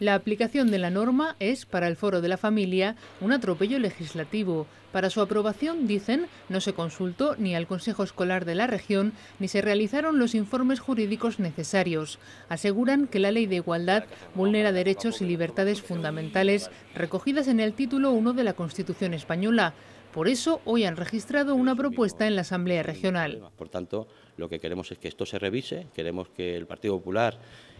La aplicación de la norma es, para el Foro de la Familia, un atropello legislativo. Para su aprobación, dicen, no se consultó ni al Consejo Escolar de la región ni se realizaron los informes jurídicos necesarios. Aseguran que la Ley de Igualdad vulnera derechos y libertades fundamentales recogidas en el título 1 de la Constitución española. Por eso hoy han registrado una propuesta en la Asamblea Regional. Por tanto, lo que queremos es que esto se revise, queremos que el Partido Popular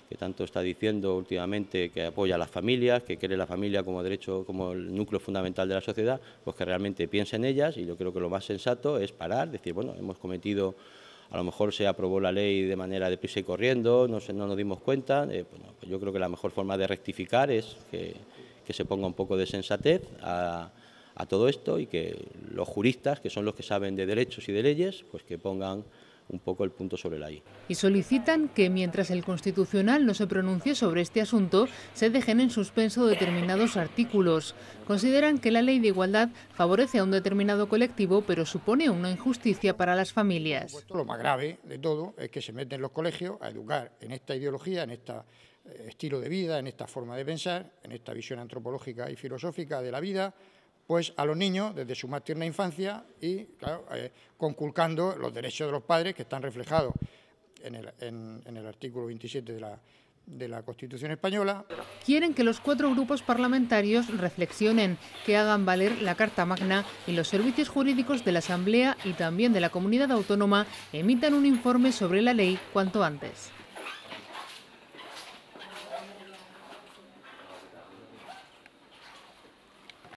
que tanto está diciendo últimamente que apoya a las familias, que quiere la familia como derecho, como el núcleo fundamental de la sociedad, pues que realmente piense en ellas y yo creo que lo más sensato es parar, decir, bueno, hemos cometido a lo mejor se aprobó la ley de manera deprisa y corriendo, no, no nos dimos cuenta. Eh, pues pues yo creo que la mejor forma de rectificar es que, se ponga un poco de sensatez a, a, todo esto y que los juristas, que son los que saben de derechos y de leyes, pues que pongan un poco el punto sobre la I. Y solicitan que mientras el Constitucional no se pronuncie sobre este asunto, se dejen en suspenso determinados artículos. Consideran que la ley de igualdad favorece a un determinado colectivo, pero supone una injusticia para las familias. Lo más grave de todo es que se meten los colegios a educar en esta ideología, en este estilo de vida, en esta forma de pensar, en esta visión antropológica y filosófica de la vida, pues a los niños desde su más tierna infancia y, eh, conculcando los derechos de los padres que están reflejados en el, artículo 27 de la Constitución española. Quieren que los cuatro grupos parlamentarios reflexionen, que hagan valer la Carta Magna y los servicios jurídicos de la Asamblea y también de la comunidad autónoma emitan un informe sobre la ley cuanto antes.